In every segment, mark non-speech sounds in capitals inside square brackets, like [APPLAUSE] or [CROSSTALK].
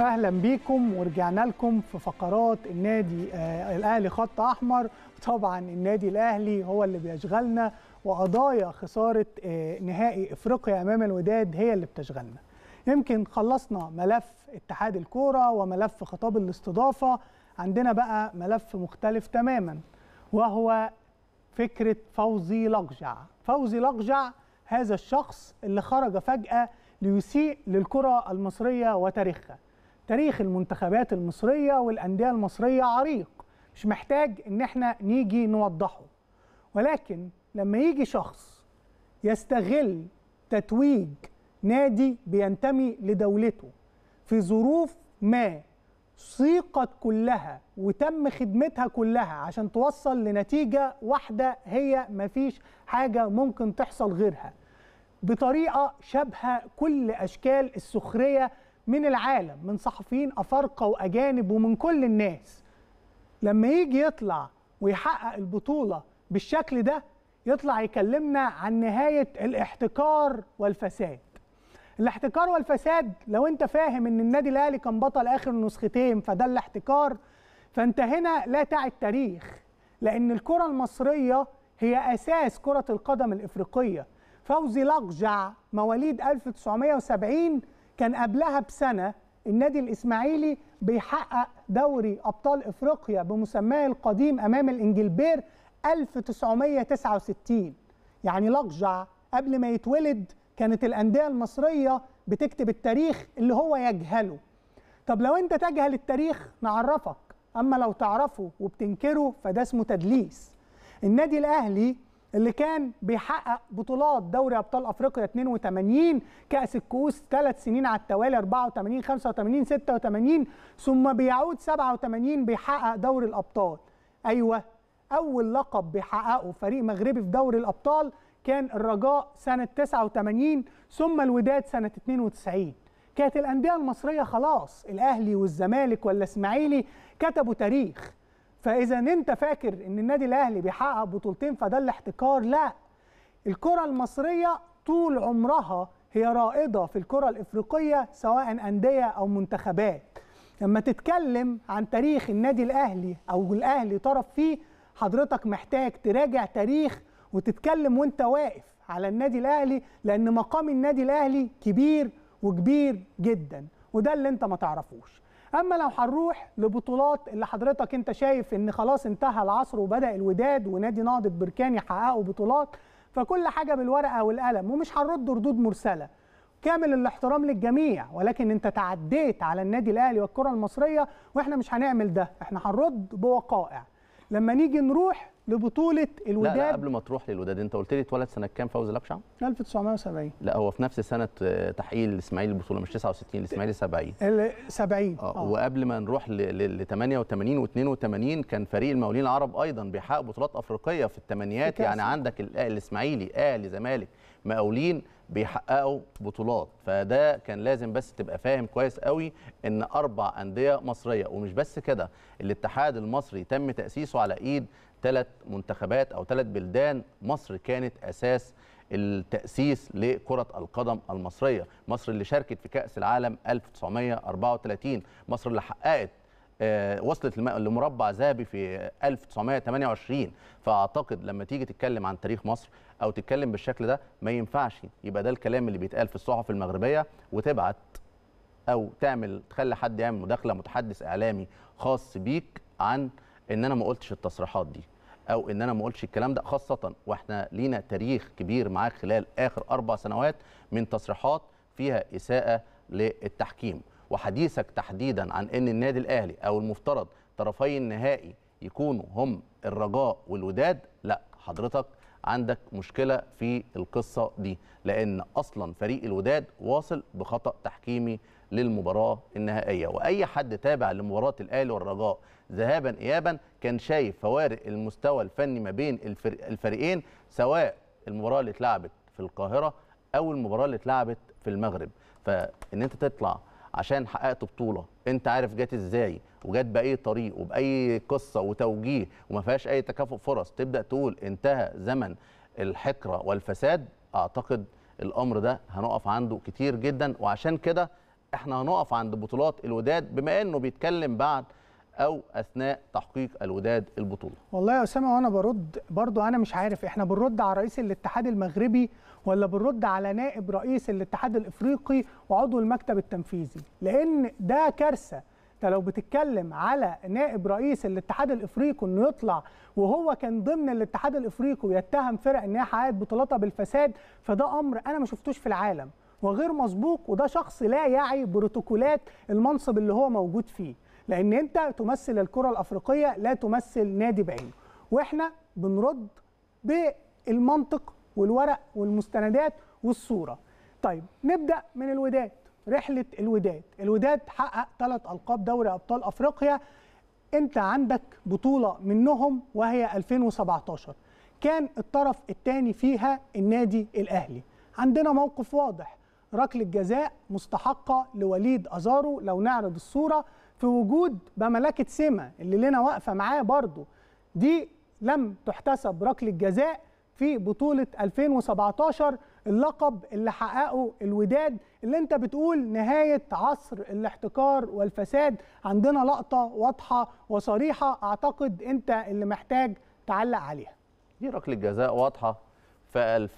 اهلا بيكم ورجعنا لكم في فقرات النادي آه الاهلي خط احمر طبعا النادي الاهلي هو اللي بيشغلنا وقضايا خساره آه نهائي افريقيا امام الوداد هي اللي بتشغلنا يمكن خلصنا ملف اتحاد الكوره وملف خطاب الاستضافه عندنا بقى ملف مختلف تماما وهو فكره فوزي لقجع فوزي لقجع هذا الشخص اللي خرج فجاه ليسيء للكره المصريه وتاريخها تاريخ المنتخبات المصريه والانديه المصريه عريق مش محتاج ان احنا نيجي نوضحه ولكن لما يجي شخص يستغل تتويج نادي بينتمي لدولته في ظروف ما صيقت كلها وتم خدمتها كلها عشان توصل لنتيجة واحدة هي مفيش حاجة ممكن تحصل غيرها بطريقة شبه كل أشكال السخرية من العالم من صحفيين افارقه واجانب ومن كل الناس لما يجي يطلع ويحقق البطوله بالشكل ده يطلع يكلمنا عن نهايه الاحتكار والفساد الاحتكار والفساد لو انت فاهم ان النادي الاهلي كان بطل اخر نسختين فده الاحتكار فانت هنا لا تعي التاريخ لان الكره المصريه هي اساس كره القدم الافريقيه فوزي لقجع مواليد 1970 كان قبلها بسنه النادي الاسماعيلي بيحقق دوري ابطال افريقيا بمسماه القديم امام الانجلبير 1969 يعني لقجع قبل ما يتولد كانت الانديه المصريه بتكتب التاريخ اللي هو يجهله طب لو انت تجهل التاريخ نعرفك اما لو تعرفه وبتنكره فده اسمه تدليس النادي الاهلي اللي كان بيحقق بطولات دوري ابطال افريقيا 82 كاس الكؤوس ثلاث سنين على التوالي 84 85 86 ثم بيعود 87 بيحقق دوري الابطال ايوه اول لقب بيحققه فريق مغربي في دوري الابطال كان الرجاء سنه 89 ثم الوداد سنه 92 كانت الانديه المصريه خلاص الاهلي والزمالك ولا اسماعيلي كتبوا تاريخ فاذا انت فاكر ان النادي الاهلي بيحقق بطولتين فده الاحتكار لا الكره المصريه طول عمرها هي رائده في الكره الافريقيه سواء انديه او منتخبات لما تتكلم عن تاريخ النادي الاهلي او الاهلي طرف فيه حضرتك محتاج تراجع تاريخ وتتكلم وانت واقف على النادي الاهلي لان مقام النادي الاهلي كبير وكبير جدا وده اللي انت ما تعرفوش اما لو هنروح لبطولات اللي حضرتك انت شايف ان خلاص انتهى العصر وبدا الوداد ونادي نهضه بركان يحققوا بطولات فكل حاجه بالورقه والقلم ومش هنرد ردود مرسله كامل الاحترام للجميع ولكن انت تعديت على النادي الاهلي والكره المصريه واحنا مش هنعمل ده احنا هنرد بوقائع لما نيجي نروح لبطوله الوداد لا, لا قبل ما تروح للوداد انت قلت لي اتولد سنه كام فوز لبشع 1970 لا هو في نفس سنه آه، تحقيق الاسماعيلي البطوله مش 69 الاسماعيلي 70 70 آه،, اه وقبل ما نروح ل 88 و82 كان فريق المقاولين العرب ايضا بيحقق بطولات افريقيه في الثمانينات يعني عندك آه، الاسماعيلي اهلي زمالك مقاولين بيحققوا بطولات فده كان لازم بس تبقى فاهم كويس قوي ان اربع انديه مصريه ومش بس كده الاتحاد المصري تم تاسيسه على ايد ثلاث منتخبات او ثلاث بلدان مصر كانت اساس التأسيس لكرة القدم المصرية مصر اللي شاركت في كأس العالم 1934 مصر اللي حققت آه، وصلت لمربع ذهبي في 1928 فاعتقد لما تيجي تتكلم عن تاريخ مصر او تتكلم بالشكل ده ما ينفعش يبقى ده الكلام اللي بيتقال في الصحف المغربيه وتبعت او تعمل تخلي حد يعمل مداخله متحدث اعلامي خاص بيك عن ان انا ما قلتش التصريحات دي او ان انا ما قلتش الكلام ده خاصه واحنا لينا تاريخ كبير معاه خلال اخر اربع سنوات من تصريحات فيها اساءه للتحكيم وحديثك تحديدا عن ان النادي الاهلي او المفترض طرفي النهائي يكونوا هم الرجاء والوداد لا حضرتك عندك مشكله في القصه دي لان اصلا فريق الوداد واصل بخطا تحكيمي للمباراه النهائيه واي حد تابع لمباراه الاهلي والرجاء ذهابا ايابا كان شايف فوارق المستوى الفني ما بين الفريقين سواء المباراه اللي اتلعبت في القاهره او المباراه اللي اتلعبت في المغرب فان انت تطلع عشان حققت بطوله انت عارف جت ازاي وجت باي طريق وباي قصه وتوجيه وما فيهاش اي تكافؤ فرص تبدا تقول انتهى زمن الحقره والفساد اعتقد الامر ده هنقف عنده كتير جدا وعشان كده احنا هنقف عند بطولات الوداد بما انه بيتكلم بعد او اثناء تحقيق الوداد البطوله والله يا اسامه وانا برد برضو انا مش عارف احنا بنرد على رئيس الاتحاد المغربي ولا بنرد على نائب رئيس الاتحاد الافريقي وعضو المكتب التنفيذي لان ده كارثه انت لو بتتكلم على نائب رئيس الاتحاد الافريقي انه يطلع وهو كان ضمن الاتحاد الافريقي ويتهم فرق ان هي حققت بطولاتها بالفساد فده امر انا ما شفتوش في العالم وغير مسبوق وده شخص لا يعي بروتوكولات المنصب اللي هو موجود فيه لان انت تمثل الكره الافريقيه لا تمثل نادي بعينه واحنا بنرد بالمنطق والورق والمستندات والصوره طيب نبدا من الوداد رحله الوداد الوداد حقق ثلاث القاب دوري ابطال افريقيا انت عندك بطوله منهم وهي 2017 كان الطرف الثاني فيها النادي الاهلي عندنا موقف واضح ركله جزاء مستحقه لوليد ازارو لو نعرض الصوره في وجود بملكه سيما اللي لنا واقفه معاه برضه دي لم تحتسب ركله جزاء في بطوله 2017 اللقب اللي حققه الوداد اللي انت بتقول نهايه عصر الاحتكار والفساد عندنا لقطه واضحه وصريحه اعتقد انت اللي محتاج تعلق عليها دي ركله جزاء واضحه في 2000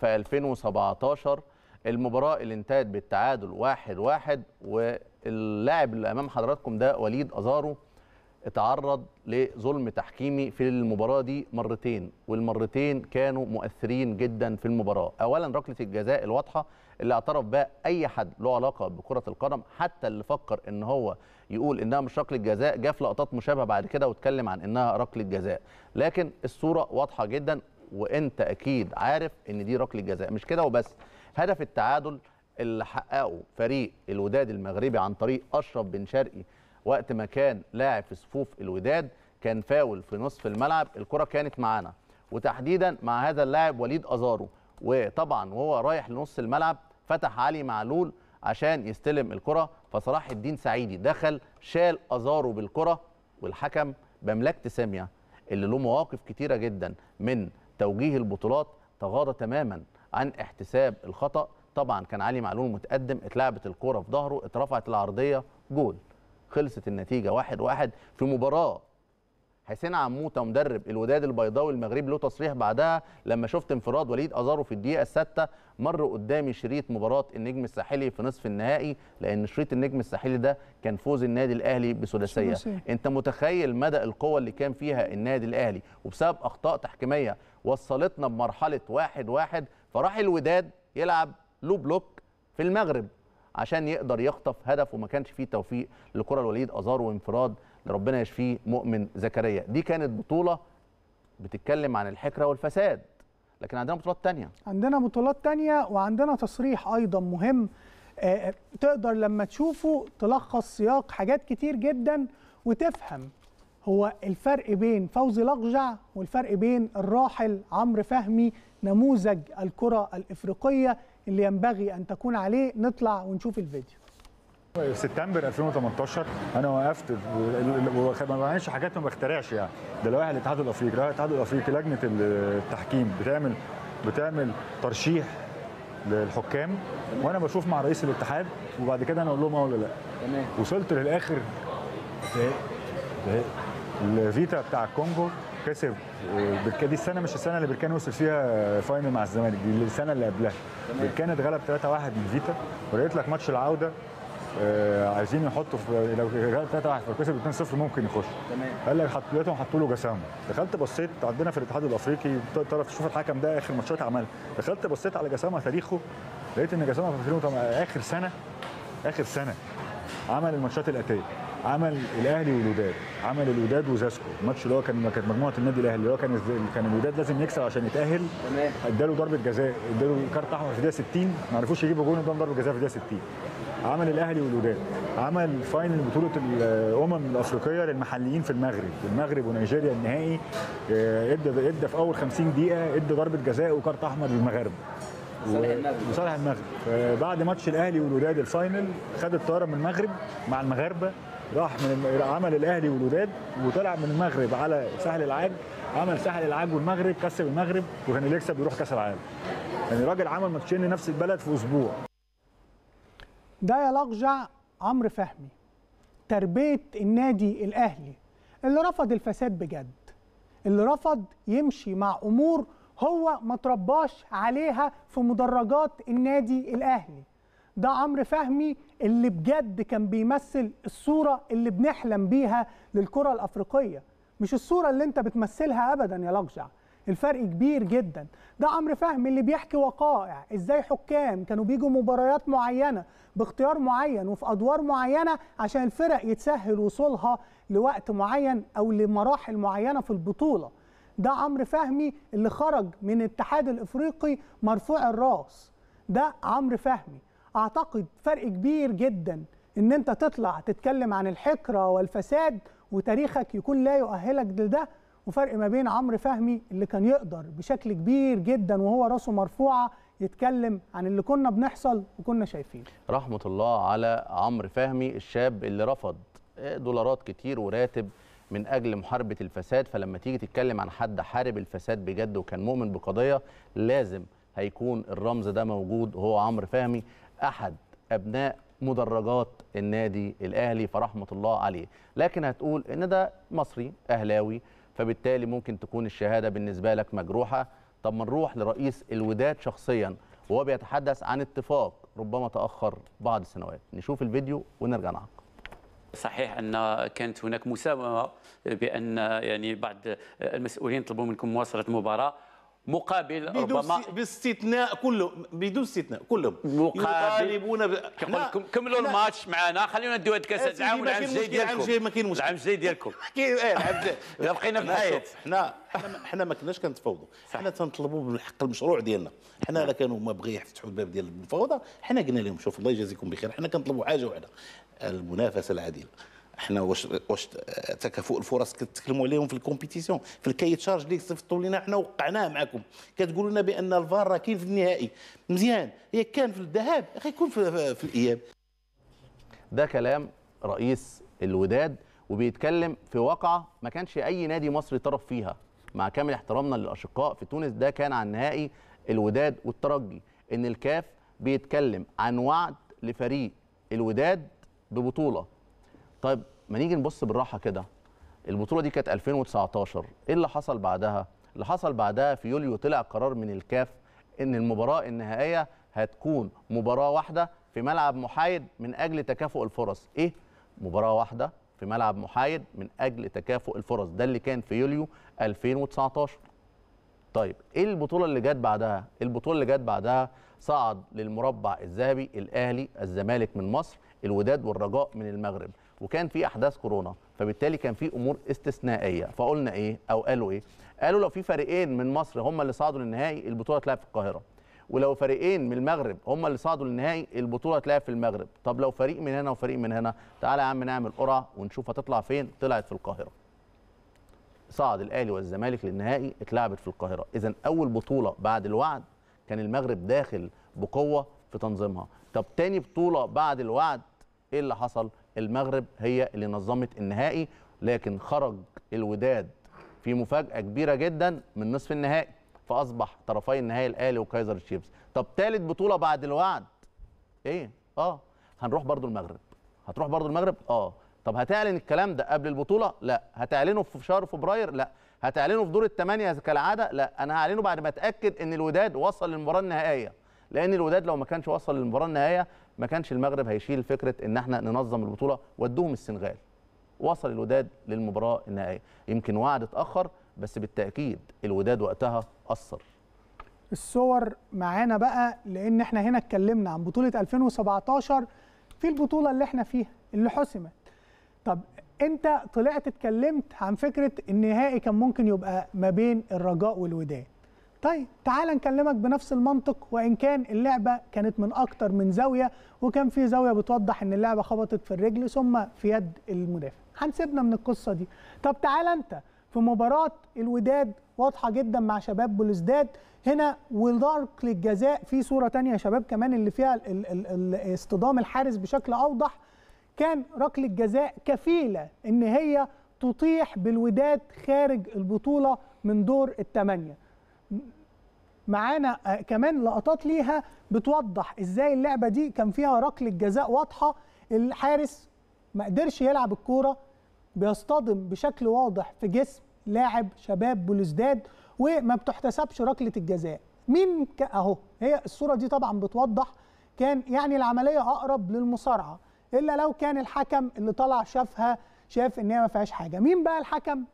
في 2017 المباراه اللي انتهت بالتعادل واحد واحد واللاعب اللي امام حضراتكم ده وليد ازارو اتعرض لظلم تحكيمي في المباراه دي مرتين والمرتين كانوا مؤثرين جدا في المباراه اولا ركله الجزاء الواضحه اللي اعترف بها اي حد له علاقه بكره القدم حتى اللي فكر ان هو يقول انها مش ركله جزاء جاء في لقطات مشابهه بعد كده واتكلم عن انها ركله جزاء لكن الصوره واضحه جدا وانت اكيد عارف ان دي ركله جزاء مش كده وبس هدف التعادل اللي حققه فريق الوداد المغربي عن طريق اشرف بن شرقي وقت ما كان لاعب في صفوف الوداد كان فاول في نصف الملعب الكره كانت معانا وتحديدا مع هذا اللاعب وليد ازارو وطبعا وهو رايح لنص الملعب فتح علي معلول عشان يستلم الكره فصلاح الدين سعيدي دخل شال ازارو بالكره والحكم بملاك تسامية اللي له مواقف كتيره جدا من توجيه البطولات تغاضى تماما عن احتساب الخطا طبعا كان علي معلول متقدم اتلعبت الكوره في ظهره اترفعت العرضيه جول خلصت النتيجه واحد واحد في مباراه حسين عموته مدرب الوداد البيضاوي المغرب له تصريح بعدها لما شفت انفراد وليد ازارو في الدقيقه السادسه مر قدامي شريط مباراه النجم الساحلي في نصف النهائي لان شريط النجم الساحلي ده كان فوز النادي الاهلي بثلاثيه انت متخيل مدى القوه اللي كان فيها النادي الاهلي وبسبب اخطاء تحكيميه وصلتنا بمرحله واحد واحد فراح الوداد يلعب لو بلوك في المغرب عشان يقدر يخطف هدف وما كانش فيه توفيق لكره لوليد ازار وانفراد لربنا يشفيه مؤمن زكريا دي كانت بطوله بتتكلم عن الحكره والفساد لكن عندنا بطولات تانية عندنا بطولات تانية وعندنا تصريح أيضا مهم آه، آه، تقدر لما تشوفه تلخص سياق حاجات كتير جدا وتفهم هو الفرق بين فوزي لقجع والفرق بين الراحل عمرو فهمي نموذج الكرة الإفريقية اللي ينبغي أن تكون عليه نطلع ونشوف الفيديو سبتمبر 2018 انا وقفت ما بعملش حاجات ما بخترعش يعني ده لوائح الاتحاد الافريقي لوائح الاتحاد الافريقي لجنه التحكيم بتعمل بتعمل ترشيح للحكام وانا بشوف مع رئيس الاتحاد وبعد كده انا اقول لهم اه ولا لا وصلت للاخر الفيتا بتاع الكونجو كسب دي السنه مش السنه اللي بركان وصل فيها فاينل مع الزمالك دي السنه اللي قبلها بركان اتغلب 3-1 من فيتا ولقيت لك ماتش العوده آه عايزين يحطوا في لو غلب 3 1 كسب 2 0 ممكن يخش تمام قال لك حط لقيتهم حطوا له جسامه دخلت بصيت عندنا في الاتحاد الافريقي تعرف تشوف الحكم ده اخر ماتشات عملها دخلت بصيت على جسامه تاريخه لقيت ان جسامه في اخر سنه اخر سنه عمل الماتشات الاتيه عمل الاهلي والوداد عمل الوداد وزاسكو الماتش اللي هو كان كانت مجموعه النادي الاهلي اللي هو كان كان الوداد لازم يكسب عشان يتاهل تمام اداله ضربه جزاء اداله كارت احمر في الدقيقه 60 ما عرفوش يجيبوا جون قدام ضربه جزاء في الدقيقه 60 عمل الاهلي والوداد عمل فاينل بطوله الامم الافريقيه للمحليين في المغرب المغرب ونيجيريا النهائي آه، ادى ادى في اول 50 دقيقه ادى ضربه جزاء وكارت احمر للمغاربه لصالح المغرب آه، بعد ماتش الاهلي والوداد الفاينل خد الطياره من المغرب مع المغاربه راح من عمل الاهلي والوداد وطلع من المغرب على سهل العاج عمل سهل العاج والمغرب كسب المغرب وكان اللي يكسب يروح كاس العالم يعني راجل عمل ماتشين لنفس البلد في اسبوع ده يا لقجع عمرو فهمي تربيه النادي الاهلي اللي رفض الفساد بجد اللي رفض يمشي مع امور هو ما ترباش عليها في مدرجات النادي الاهلي ده عمرو فهمي اللي بجد كان بيمثل الصوره اللي بنحلم بيها للكره الافريقيه مش الصوره اللي انت بتمثلها ابدا يا لقجع الفرق كبير جدا ده عمرو فهمي اللي بيحكي وقائع ازاي حكام كانوا بيجوا مباريات معينه باختيار معين وفي ادوار معينه عشان الفرق يتسهل وصولها لوقت معين او لمراحل معينه في البطوله ده عمرو فهمي اللي خرج من الاتحاد الافريقي مرفوع الراس ده عمرو فهمي اعتقد فرق كبير جدا ان انت تطلع تتكلم عن الحكره والفساد وتاريخك يكون لا يؤهلك لده وفرق ما بين عمرو فهمي اللي كان يقدر بشكل كبير جدا وهو راسه مرفوعه يتكلم عن اللي كنا بنحصل وكنا شايفينه رحمه الله على عمرو فهمي الشاب اللي رفض آه، دولارات كتير وراتب من اجل محاربه الفساد فلما تيجي تتكلم عن حد حارب الفساد بجد وكان مؤمن بقضيه لازم هيكون الرمز ده موجود هو عمرو فهمي احد ابناء مدرجات النادي الاهلي فرحمه الله عليه لكن هتقول ان ده مصري اهلاوي فبالتالي ممكن تكون الشهاده بالنسبه لك مجروحه طب ما نروح لرئيس الوداد شخصيا وهو بيتحدث عن اتفاق ربما تاخر بعض السنوات نشوف الفيديو ونرجع نعقب صحيح ان كانت هناك مساومه بان يعني بعض المسؤولين طلبوا منكم مواصله المباراه مقابل ربما باستثناء كلهم بدون استثناء كلهم مقابل يطالبون لكم كملوا الماتش معنا خلينا نديو هاد كاس إيه، العام الجاي ديالكم [LAUGHS] إيه، العام الجاي ديالكم كاين العام الجاي ديالكم بقينا في الحياه حنا حنا ما كناش كنتفاوضوا حنا تنطلبوا من حق المشروع ديالنا حنا نعم. الا كانوا ما بغي يفتحوا الباب ديال المفاوضه حنا قلنا لهم شوف الله يجازيكم بخير حنا كنطلبوا حاجه واحده المنافسه العادله احنا واش واش تكافؤ الفرص كتكلموا عليهم في الكومبيتيسيون في الكاي تشارج اللي صيفطوا لنا احنا وقعناه معكم كتقولوا لنا بان الفار راه كاين في النهائي مزيان هي كان في الذهاب يكون في, في الاياب ده كلام رئيس الوداد وبيتكلم في واقعه ما كانش اي نادي مصري طرف فيها مع كامل احترامنا للاشقاء في تونس ده كان عن نهائي الوداد والترجي ان الكاف بيتكلم عن وعد لفريق الوداد ببطوله طيب ما نيجي نبص بالراحه كده البطوله دي كانت 2019 ايه اللي حصل بعدها اللي حصل بعدها في يوليو طلع قرار من الكاف ان المباراه النهائيه هتكون مباراه واحده في ملعب محايد من اجل تكافؤ الفرص ايه مباراه واحده في ملعب محايد من اجل تكافؤ الفرص ده اللي كان في يوليو 2019 طيب ايه البطوله اللي جت بعدها البطوله اللي جت بعدها صعد للمربع الذهبي الاهلي الزمالك من مصر الوداد والرجاء من المغرب وكان في احداث كورونا فبالتالي كان في امور استثنائيه فقلنا ايه او قالوا ايه قالوا لو في فريقين من مصر هم اللي صعدوا للنهائي البطوله تلعب في القاهره ولو فريقين من المغرب هم اللي صعدوا للنهائي البطوله تلعب في المغرب طب لو فريق من هنا وفريق من هنا تعالى يا عم نعمل قرعه ونشوف هتطلع فين طلعت في القاهره صعد الاهلي والزمالك للنهائي اتلعبت في القاهره اذا اول بطوله بعد الوعد كان المغرب داخل بقوه في تنظيمها طب تاني بطوله بعد الوعد ايه اللي حصل المغرب هي اللي نظمت النهائي لكن خرج الوداد في مفاجاه كبيره جدا من نصف النهائي فاصبح طرفي النهائي الاهلي وكايزر تشيفز طب ثالث بطوله بعد الوعد ايه اه هنروح برضو المغرب هتروح برضو المغرب اه طب هتعلن الكلام ده قبل البطوله لا هتعلنه في شهر فبراير لا هتعلنه في دور الثمانيه كالعاده لا انا هعلنه بعد ما اتاكد ان الوداد وصل للمباراه النهائيه لان الوداد لو ما كانش وصل للمباراه النهائيه ما كانش المغرب هيشيل فكره ان احنا ننظم البطوله ودوهم السنغال وصل الوداد للمباراه النهائيه يمكن وعد اتاخر بس بالتاكيد الوداد وقتها اثر الصور معانا بقى لان احنا هنا اتكلمنا عن بطوله 2017 في البطوله اللي احنا فيها اللي حسمت طب انت طلعت اتكلمت عن فكره النهائي كان ممكن يبقى ما بين الرجاء والوداد طيب تعال نكلمك بنفس المنطق وان كان اللعبه كانت من اكتر من زاويه وكان في زاويه بتوضح ان اللعبه خبطت في الرجل ثم في يد المدافع هنسيبنا من القصه دي طب تعال انت في مباراه الوداد واضحه جدا مع شباب بلوزداد هنا ودرك للجزاء في صوره تانية يا شباب كمان اللي فيها ال ال ال اصطدام الحارس بشكل اوضح كان ركله جزاء كفيله ان هي تطيح بالوداد خارج البطوله من دور الثمانيه معانا آه، كمان لقطات ليها بتوضح ازاي اللعبه دي كان فيها ركله جزاء واضحه الحارس ما قدرش يلعب الكوره بيصطدم بشكل واضح في جسم لاعب شباب بلوزداد وما بتحتسبش ركله الجزاء مين اهو هي الصوره دي طبعا بتوضح كان يعني العمليه اقرب للمصارعه الا لو كان الحكم اللي طلع شافها شاف ان هي ما فيهاش حاجه مين بقى الحكم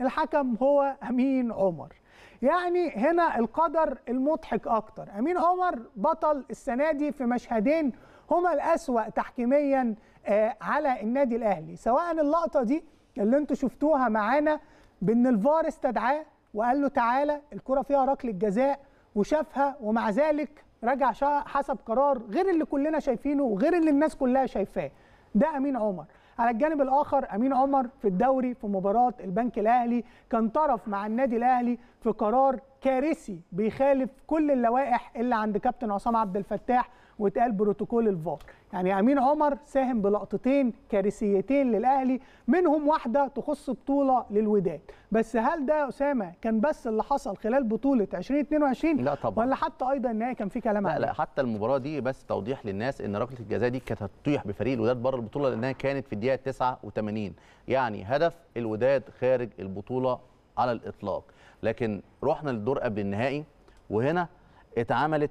الحكم هو امين عمر يعني هنا القدر المضحك اكتر امين عمر بطل السنه دي في مشهدين هما الاسوا تحكيميا آه، على النادي الاهلي سواء اللقطه دي اللي انتوا شفتوها معانا بان الفار استدعاه وقال له تعالى الكره فيها ركله جزاء وشافها ومع ذلك رجع حسب قرار غير اللي كلنا شايفينه وغير اللي الناس كلها شايفاه ده امين عمر على الجانب الاخر امين عمر في الدوري في مباراه البنك الاهلي كان طرف مع النادي الاهلي في قرار كارثي بيخالف كل اللوائح اللي عند كابتن عصام عبد الفتاح واتقال بروتوكول الفار يعني امين عمر ساهم بلقطتين كارثيتين للاهلي منهم واحده تخص بطوله للوداد بس هل ده يا اسامه كان بس اللي حصل خلال بطوله 2022 لا طبعا ولا حتى ايضا النهائي كان في كلام لا لا حتى المباراه دي بس توضيح للناس ان ركله الجزاء دي كانت هتطيح بفريق الوداد بره البطوله لانها كانت في الدقيقه 89 يعني هدف الوداد خارج البطوله على الاطلاق لكن رحنا للدور قبل النهائي وهنا اتعملت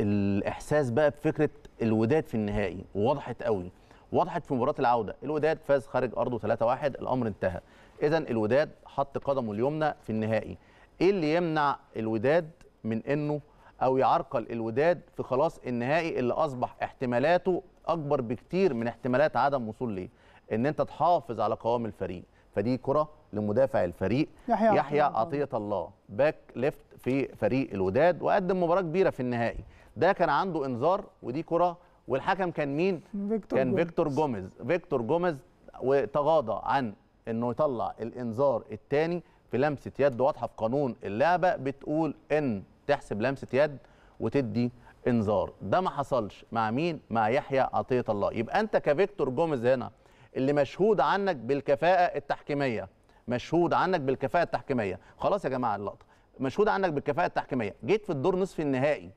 الاحساس بقى بفكره الوداد في النهائي وضحت قوي وضحت في مباراه العوده الوداد فاز خارج ارضه 3-1 الامر انتهى اذا الوداد حط قدمه اليمنى في النهائي ايه اللي يمنع الوداد من انه او يعرقل الوداد في خلاص النهائي اللي اصبح احتمالاته اكبر بكتير من احتمالات عدم وصول ليه ان انت تحافظ على قوام الفريق فدي كره لمدافع الفريق يحيى, يحيى عطية الله باك ليفت في فريق الوداد وقدم مباراة كبيرة في النهائي ده كان عنده انذار ودي كرة والحكم كان مين؟ فيكتور كان جوميز. فيكتور جوميز فيكتور جوميز وتغاضى عن انه يطلع الانذار الثاني في لمسة يد واضحة في قانون اللعبة بتقول ان تحسب لمسة يد وتدي انذار ده ما حصلش مع مين؟ مع يحيى عطية الله يبقى انت كفيكتور جوميز هنا اللي مشهود عنك بالكفاءة التحكيمية مشهود عنك بالكفاءه التحكيميه خلاص يا جماعه اللقطه مشهود عنك بالكفاءه التحكيميه جيت في الدور نصف النهائي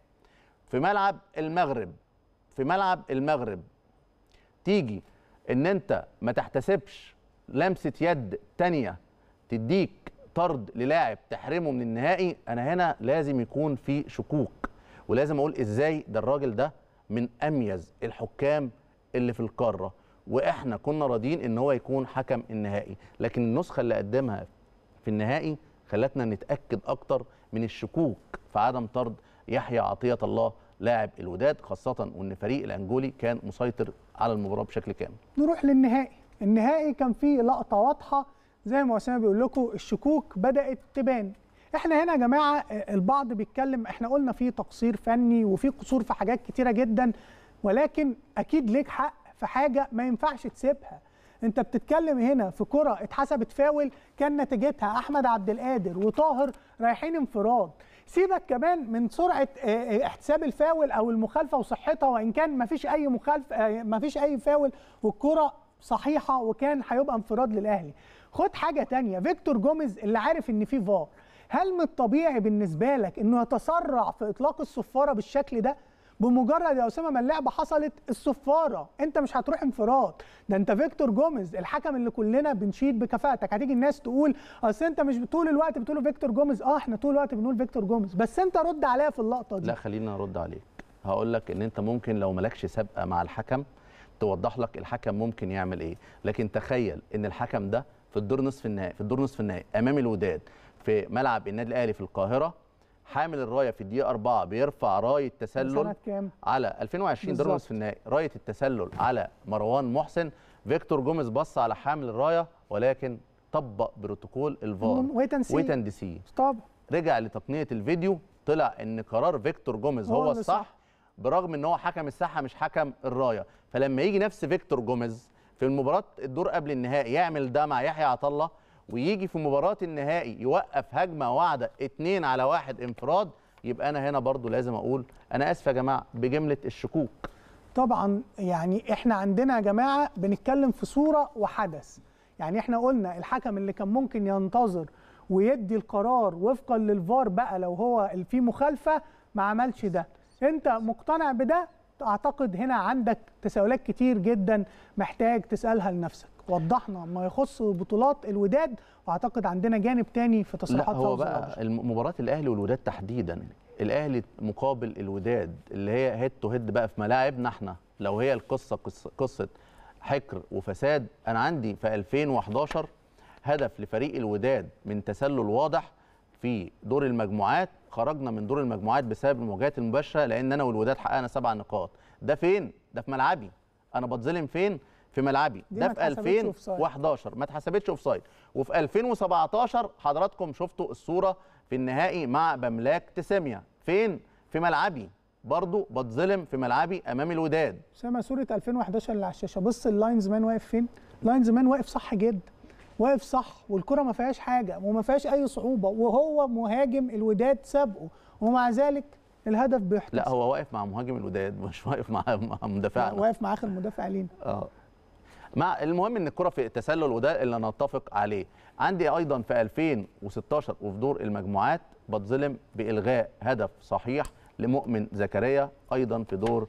في ملعب المغرب في ملعب المغرب تيجي ان انت ما تحتسبش لمسه يد تانية تديك طرد للاعب تحرمه من النهائي انا هنا لازم يكون في شكوك ولازم اقول ازاي ده الراجل ده من اميز الحكام اللي في القاره واحنا كنا راضيين ان هو يكون حكم النهائي لكن النسخه اللي قدمها في النهائي خلتنا نتاكد اكتر من الشكوك في عدم طرد يحيى عطيه الله لاعب الوداد خاصه وان فريق الانجولي كان مسيطر على المباراه بشكل كامل نروح للنهائي النهائي كان فيه لقطه واضحه زي ما اسامه بيقول لكم الشكوك بدات تبان احنا هنا يا جماعه البعض بيتكلم احنا قلنا فيه تقصير فني وفي قصور في حاجات كتيره جدا ولكن اكيد ليك حق في حاجه ما ينفعش تسيبها انت بتتكلم هنا في كره اتحسبت فاول كان نتيجتها احمد عبد القادر وطاهر رايحين انفراد سيبك كمان من سرعه آه، آه، احتساب الفاول او المخالفه وصحتها وان كان ما فيش اي مخالفه آه، ما فيش اي فاول والكره صحيحه وكان هيبقى انفراد للاهلي خد حاجه تانية فيكتور جوميز اللي عارف ان في فار هل من الطبيعي بالنسبه لك انه يتسرع في اطلاق الصفاره بالشكل ده بمجرد يا اسامه ما اللعبه حصلت الصفاره انت مش هتروح انفراد ده انت فيكتور جوميز الحكم اللي كلنا بنشيد بكفاءتك هتيجي الناس تقول اصل انت مش طول الوقت بتقول فيكتور جوميز اه احنا طول الوقت بنقول فيكتور جوميز بس انت رد عليا في اللقطه دي لا خلينا ارد عليك هقول لك ان انت ممكن لو مالكش سابقه مع الحكم توضح لك الحكم ممكن يعمل ايه لكن تخيل ان الحكم ده في الدور نصف النهائي في الدور نصف النهائي امام الوداد في ملعب النادي الاهلي في القاهره حامل الرايه في الدقيقه 4 بيرفع رايه تسلل على 2020 دور نصف النهائي رايه التسلل على مروان محسن فيكتور جوميز بص على حامل الرايه ولكن طبق بروتوكول الفار ويت اند طبعا رجع لتقنيه الفيديو طلع ان قرار فيكتور جوميز هو, هو الصح صح. برغم ان هو حكم الساحه مش حكم الرايه فلما يجي نفس فيكتور جوميز في المباراه الدور قبل النهائي يعمل ده مع يحيى عطله ويجي في مباراه النهائي يوقف هجمه واحده اتنين على واحد انفراد يبقى انا هنا برضو لازم اقول انا اسف يا جماعه بجمله الشكوك طبعا يعني احنا عندنا يا جماعه بنتكلم في صوره وحدث يعني احنا قلنا الحكم اللي كان ممكن ينتظر ويدي القرار وفقا للفار بقى لو هو في مخالفه ما عملش ده انت مقتنع بده اعتقد هنا عندك تساؤلات كتير جدا محتاج تسالها لنفسك وضحنا ما يخص بطولات الوداد واعتقد عندنا جانب تاني في تصريحات لا هو بقى مباراه الاهلي والوداد تحديدا الاهلي مقابل الوداد اللي هي هيد تو هيد بقى في ملاعبنا احنا لو هي القصه قصه, قصة حكر وفساد انا عندي في 2011 هدف لفريق الوداد من تسلل واضح في دور المجموعات خرجنا من دور المجموعات بسبب المواجهات المباشره لان انا والوداد حققنا سبع نقاط ده فين ده في ملعبي انا بتظلم فين في ملعبي ده في 2011 ما اتحسبتش اوف سايد وفي 2017 حضراتكم شفتوا الصوره في النهائي مع بملاك تسامية فين في ملعبي برضه بتظلم في ملعبي امام الوداد سامع صوره 2011 اللي على الشاشه بص اللاينز مان واقف فين لاينز مان واقف صح جدا واقف صح والكره ما فيهاش حاجه وما فيهاش اي صعوبه وهو مهاجم الوداد سابقه ومع ذلك الهدف بيحتسب لا هو واقف مع مهاجم الوداد مش واقف مع مدافعنا واقف مع اخر مدافع لينا اه مع المهم ان الكره في التسلل وده اللي انا اتفق عليه عندي ايضا في 2016 وفي دور المجموعات بتظلم بالغاء هدف صحيح لمؤمن زكريا ايضا في دور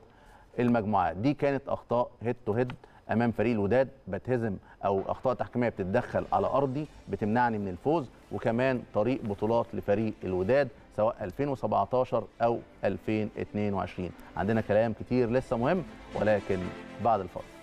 المجموعات دي كانت اخطاء هيد تو هيد امام فريق الوداد بتهزم او اخطاء تحكيميه بتتدخل على ارضي بتمنعني من الفوز وكمان طريق بطولات لفريق الوداد سواء 2017 او 2022 عندنا كلام كتير لسه مهم ولكن بعد الفاصل